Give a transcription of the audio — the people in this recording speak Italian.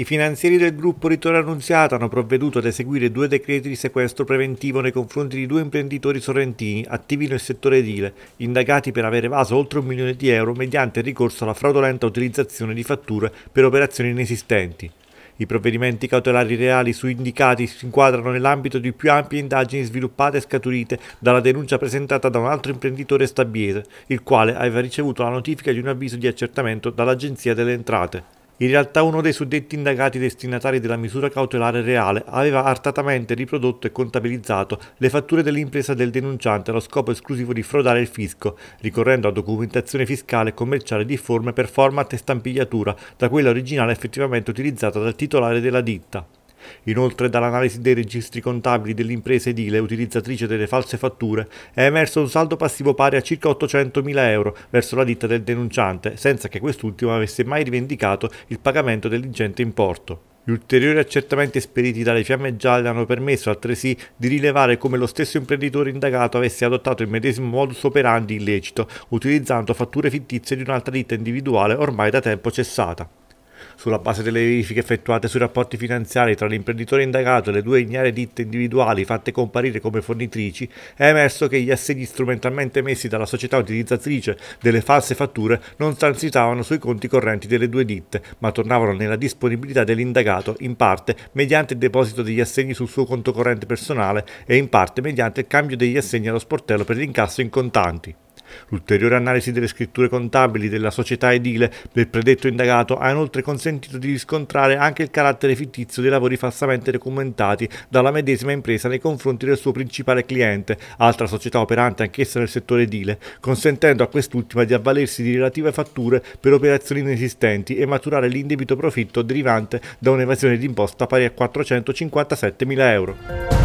I finanzieri del gruppo Ritorno Annunziata hanno provveduto ad eseguire due decreti di sequestro preventivo nei confronti di due imprenditori sorrentini attivi nel settore edile, indagati per aver evaso oltre un milione di euro mediante ricorso alla fraudolenta utilizzazione di fatture per operazioni inesistenti. I provvedimenti cautelari reali su indicati si inquadrano nell'ambito di più ampie indagini sviluppate e scaturite dalla denuncia presentata da un altro imprenditore stabiese, il quale aveva ricevuto la notifica di un avviso di accertamento dall'Agenzia delle Entrate. In realtà uno dei suddetti indagati destinatari della misura cautelare reale aveva artatamente riprodotto e contabilizzato le fatture dell'impresa del denunciante allo scopo esclusivo di frodare il fisco, ricorrendo a documentazione fiscale e commerciale di difforme per format e stampigliatura da quella originale effettivamente utilizzata dal titolare della ditta. Inoltre dall'analisi dei registri contabili dell'impresa edile utilizzatrice delle false fatture è emerso un saldo passivo pari a circa 800.000 euro verso la ditta del denunciante, senza che quest'ultimo avesse mai rivendicato il pagamento dell'ingente importo. Gli ulteriori accertamenti esperiti dalle fiamme gialle hanno permesso altresì di rilevare come lo stesso imprenditore indagato avesse adottato il medesimo modus operandi illecito, utilizzando fatture fittizie di un'altra ditta individuale ormai da tempo cessata sulla base delle verifiche effettuate sui rapporti finanziari tra l'imprenditore indagato e le due ignare ditte individuali fatte comparire come fornitrici, è emerso che gli assegni strumentalmente emessi dalla società utilizzatrice delle false fatture non transitavano sui conti correnti delle due ditte, ma tornavano nella disponibilità dell'indagato in parte mediante il deposito degli assegni sul suo conto corrente personale e in parte mediante il cambio degli assegni allo sportello per l'incasso in contanti. L'ulteriore analisi delle scritture contabili della società edile del predetto indagato ha inoltre consentito di riscontrare anche il carattere fittizio dei lavori falsamente documentati dalla medesima impresa nei confronti del suo principale cliente, altra società operante anch'essa nel settore edile, consentendo a quest'ultima di avvalersi di relative fatture per operazioni inesistenti e maturare l'indebito profitto derivante da un'evasione d'imposta pari a 457.000 euro.